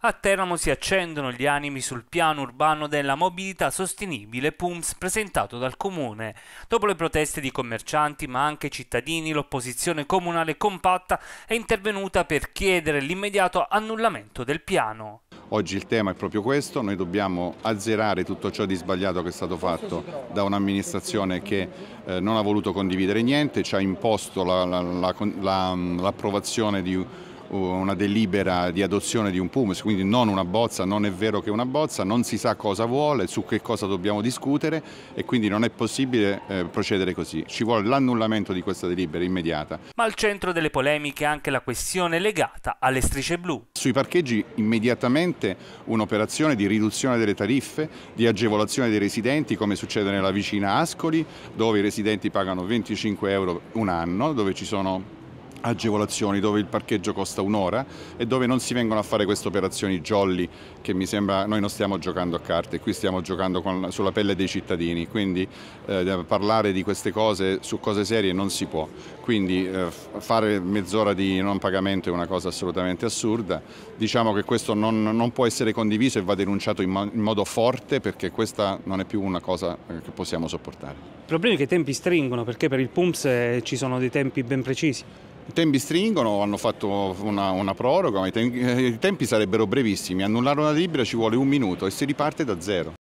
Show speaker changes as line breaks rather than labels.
A Teramo si accendono gli animi sul piano urbano della mobilità sostenibile PUMS presentato dal comune. Dopo le proteste di commercianti ma anche cittadini, l'opposizione comunale compatta è intervenuta per chiedere l'immediato annullamento del piano.
Oggi il tema è proprio questo, noi dobbiamo azzerare tutto ciò di sbagliato che è stato fatto da un'amministrazione che eh, non ha voluto condividere niente, ci ha imposto l'approvazione la, la, la, di una delibera di adozione di un PUMS, quindi non una bozza, non è vero che è una bozza, non si sa cosa vuole, su che cosa dobbiamo discutere e quindi non è possibile eh, procedere così. Ci vuole l'annullamento di questa delibera immediata.
Ma al centro delle polemiche è anche la questione legata alle strisce blu.
Sui parcheggi immediatamente un'operazione di riduzione delle tariffe, di agevolazione dei residenti, come succede nella vicina Ascoli, dove i residenti pagano 25 euro un anno, dove ci sono agevolazioni dove il parcheggio costa un'ora e dove non si vengono a fare queste operazioni jolly che mi sembra noi non stiamo giocando a carte, qui stiamo giocando con, sulla pelle dei cittadini, quindi eh, parlare di queste cose su cose serie non si può, quindi eh, fare mezz'ora di non pagamento è una cosa assolutamente assurda, diciamo che questo non, non può essere condiviso e va denunciato in, mo in modo forte perché questa non è più una cosa eh, che possiamo sopportare.
Il problema è che i tempi stringono perché per il PUMS eh, ci sono dei tempi ben precisi. I tempi stringono, hanno fatto una, una proroga, ma i tempi, eh, i tempi
sarebbero brevissimi. Annullare una delibera ci vuole un minuto e si riparte da zero.